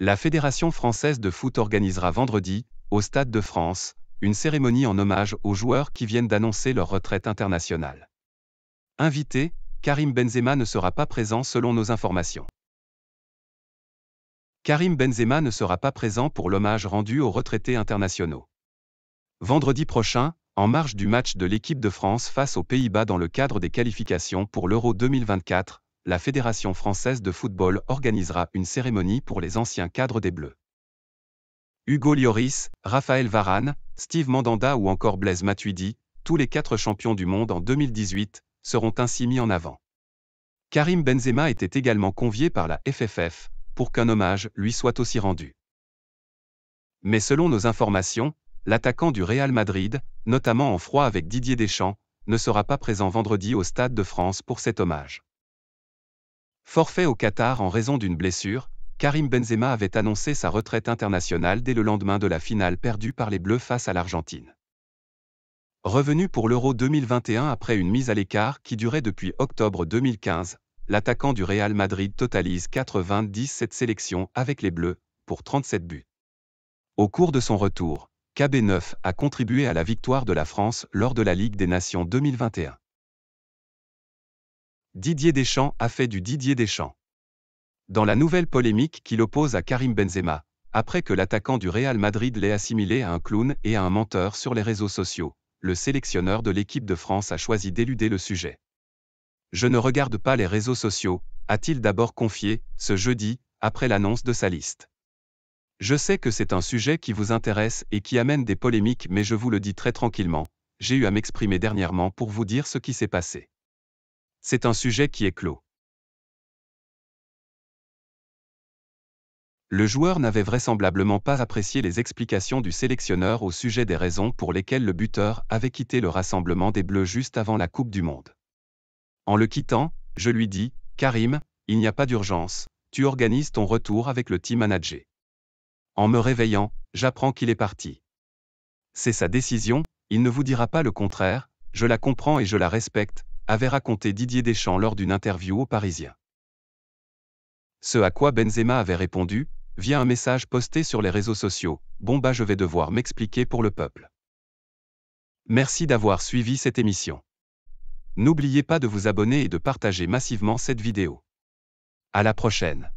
La Fédération française de foot organisera vendredi, au Stade de France, une cérémonie en hommage aux joueurs qui viennent d'annoncer leur retraite internationale. Invité, Karim Benzema ne sera pas présent selon nos informations. Karim Benzema ne sera pas présent pour l'hommage rendu aux retraités internationaux. Vendredi prochain, en marge du match de l'équipe de France face aux Pays-Bas dans le cadre des qualifications pour l'Euro 2024, la Fédération française de football organisera une cérémonie pour les anciens cadres des Bleus. Hugo Lloris, Raphaël Varane, Steve Mandanda ou encore Blaise Matuidi, tous les quatre champions du monde en 2018, seront ainsi mis en avant. Karim Benzema était également convié par la FFF pour qu'un hommage lui soit aussi rendu. Mais selon nos informations, l'attaquant du Real Madrid, notamment en froid avec Didier Deschamps, ne sera pas présent vendredi au Stade de France pour cet hommage. Forfait au Qatar en raison d'une blessure, Karim Benzema avait annoncé sa retraite internationale dès le lendemain de la finale perdue par les Bleus face à l'Argentine. Revenu pour l'Euro 2021 après une mise à l'écart qui durait depuis octobre 2015, l'attaquant du Real Madrid totalise 97 sélections avec les Bleus, pour 37 buts. Au cours de son retour, KB9 a contribué à la victoire de la France lors de la Ligue des Nations 2021. Didier Deschamps a fait du Didier Deschamps. Dans la nouvelle polémique qui l'oppose à Karim Benzema, après que l'attaquant du Real Madrid l'ait assimilé à un clown et à un menteur sur les réseaux sociaux, le sélectionneur de l'équipe de France a choisi d'éluder le sujet. Je ne regarde pas les réseaux sociaux, a-t-il d'abord confié, ce jeudi, après l'annonce de sa liste. Je sais que c'est un sujet qui vous intéresse et qui amène des polémiques, mais je vous le dis très tranquillement, j'ai eu à m'exprimer dernièrement pour vous dire ce qui s'est passé. C'est un sujet qui est clos. Le joueur n'avait vraisemblablement pas apprécié les explications du sélectionneur au sujet des raisons pour lesquelles le buteur avait quitté le rassemblement des Bleus juste avant la Coupe du Monde. En le quittant, je lui dis, Karim, il n'y a pas d'urgence, tu organises ton retour avec le team manager. En me réveillant, j'apprends qu'il est parti. C'est sa décision, il ne vous dira pas le contraire, je la comprends et je la respecte, avait raconté Didier Deschamps lors d'une interview au Parisien. Ce à quoi Benzema avait répondu, via un message posté sur les réseaux sociaux, Bon bah je vais devoir m'expliquer pour le peuple. Merci d'avoir suivi cette émission. N'oubliez pas de vous abonner et de partager massivement cette vidéo. À la prochaine.